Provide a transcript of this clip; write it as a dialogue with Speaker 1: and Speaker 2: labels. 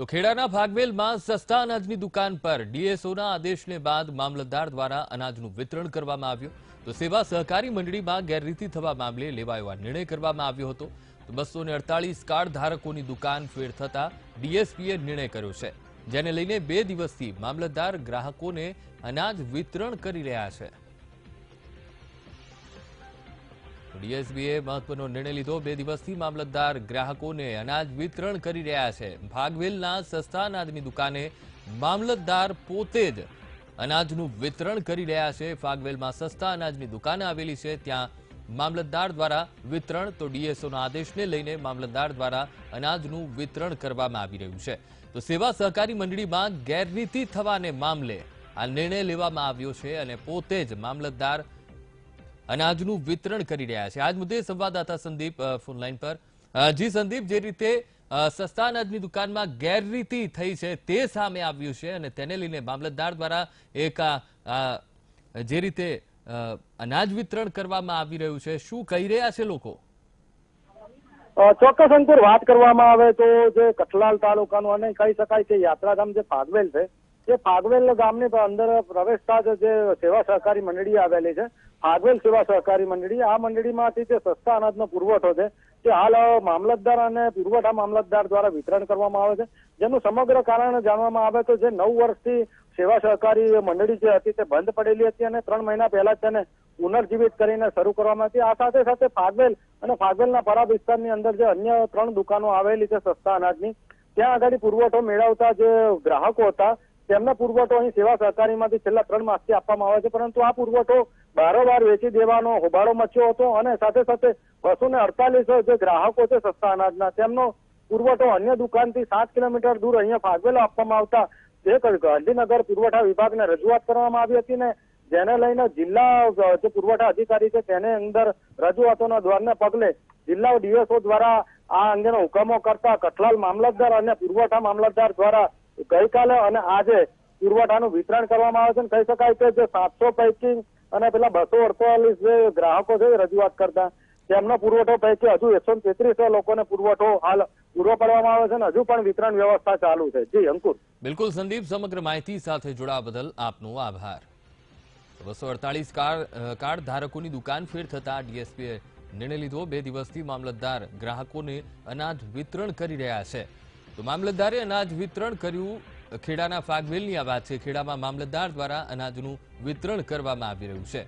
Speaker 1: તો ખેડાના ભાગવેલમાં સસ્તા અનાજની દુકાન પર ડીએસઓના આદેશને બાદ મામલતદાર દ્વારા અનાજનું વિતરણ કરવામાં આવ્યું તો સેવા સહકારી મંડળીમાં ગેરરીતિ થવા મામલે લેવાયો નિર્ણય કરવામાં આવ્યો હતો તો બસો કાર્ડ ધારકોની દુકાન ફેર થતાં ડીએસપીએ નિર્ણય કર્યો છે જેને લઈને બે દિવસથી મામલતદાર ગ્રાહકોને અનાજ વિતરણ કરી રહ્યા છે ડીએસબીએ મહત્વનો નિર્ણય લીધો બે દિવસથી મામલતદાર ગ્રાહકોને અનાજ વિતરણ કરી રહ્યા છે ભાગવેલના સસ્તા અનાજની દુકાને મામલતદાર પોતે જ અનાજનું વિતરણ કરી રહ્યા છે ફાગવેલમાં સસ્તા અનાજની દુકાન આવેલી છે ત્યાં મામલતદાર દ્વારા વિતરણ તો ડીએસઓના આદેશને લઈને મામલતદાર દ્વારા અનાજનું વિતરણ કરવામાં આવી રહ્યું છે તો સેવા સહકારી મંડળીમાં ગેરરીતિ થવાને મામલે આ નિર્ણય લેવામાં આવ્યો છે અને પોતે જ મામલતદાર અનાજનું વિતરણ કરી રહ્યા છે આજ મુદ્દે સંવાદદાતા સંદીપ ફોનલાઈન પર જી સંદીપ જે રીતે સસ્તા અનાજની દુકાનમાં ગેરરીતિ થઈ છે તે સામે આવ્યું છે અને તેને લઈને મામલતદાર દ્વારા એક જે રીતે અનાજ વિતરણ કરવામાં આવી રહ્યું છે શું કહી રહ્યા છે લોકો
Speaker 2: ચોક્કસ અંકુર વાત કરવામાં આવે તો જે કઠલાલ તાલુકાનું અને કહી શકાય કે યાત્રાધામ જે પાગવેલ છે જે ફાગવેલ ગામની અંદર પ્રવેશતા જે સેવા સહકારી મંડળી આવેલી છે ફાગવેલ સેવા સહકારી મંડળી આ મંડળીમાંથી જે સસ્તા અનાજનો પુરવઠો છે તે હાલ મામલતદાર અને પુરવઠા મામલતદાર દ્વારા વિતરણ કરવામાં આવે છે જેનું સમગ્ર કારણ જાણવામાં આવે તો જે નવ વર્ષથી સેવા સહકારી મંડળી જે હતી તે બંધ પડેલી હતી અને ત્રણ મહિના પહેલા તેને પુનર્જીવિત કરીને શરૂ કરવામાં હતી આ સાથે સાથે ફાગવેલ અને ફાગવેલના પરા વિસ્તારની અંદર જે અન્ય ત્રણ દુકાનો આવેલી છે સસ્તા અનાજની ત્યાં આગળ પુરવઠો મેળવતા જે ગ્રાહકો હતા તેમના પુરવઠો અહીં સેવા સહકારીમાંથી છેલ્લા ત્રણ માસથી આપવામાં આવે છે પરંતુ આ પુરવઠો બારોબાર વેચી દેવાનો હોબાળો મચ્યો હતો અને સાથે સાથે બસો ને અડતાલીસ જે ગ્રાહકો છે સસ્તા અનાજના તેમનો પુરવઠો અન્ય દુકાનથી સાત કિલોમીટર દૂર અહીંયા ફાળવેલો આપવામાં આવતા જે ગાંધીનગર પુરવઠા વિભાગને રજૂઆત કરવામાં આવી હતી ને જેને લઈને જિલ્લા જે પુરવઠા અધિકારી છે તેને અંદર રજૂઆતોના દ્વારને પગલે જિલ્લા ડીએસઓ દ્વારા આ અંગેનો હુકમો કરતા કઠલાલ મામલતદાર અને પુરવઠા મામલતદાર દ્વારા ગઈકાલે અને આજે પુરવઠાનું વિતરણ કરવામાં આવે છે કહી શકાય કે જે સાતસો પૈકી અને પેલા બસો અડતાલીસ જે ગ્રાહકો છે રજૂઆત કરતા તેમનો પુરવઠો પૈકી હજુ એકસો તેત્રીસ લોકોને પુરવઠો હાલ પૂરો પાડવામાં આવે છે અને હજુ પણ વિતરણ વ્યવસ્થા
Speaker 1: ચાલુ છે જી અંકુર બિલકુલ સંદીપ સમગ્ર માહિતી સાથે જોડા બદલ આપનો આભાર બસો અડતાલીસ કાર્ડ ધારકોની દુકાન ફેર થતા ડીએસપીએ નિર્ણય લીધો બે દિવસથી મામલતદાર ગ્રાહકોને અનાજ વિતરણ કરી રહ્યા છે તો મામલતદારે અનાજ વિતરણ કર્યું ખેડાના ફાગવેલની આ વાત છે ખેડામાં મામલતદાર દ્વારા અનાજનું વિતરણ કરવામાં આવી રહ્યું છે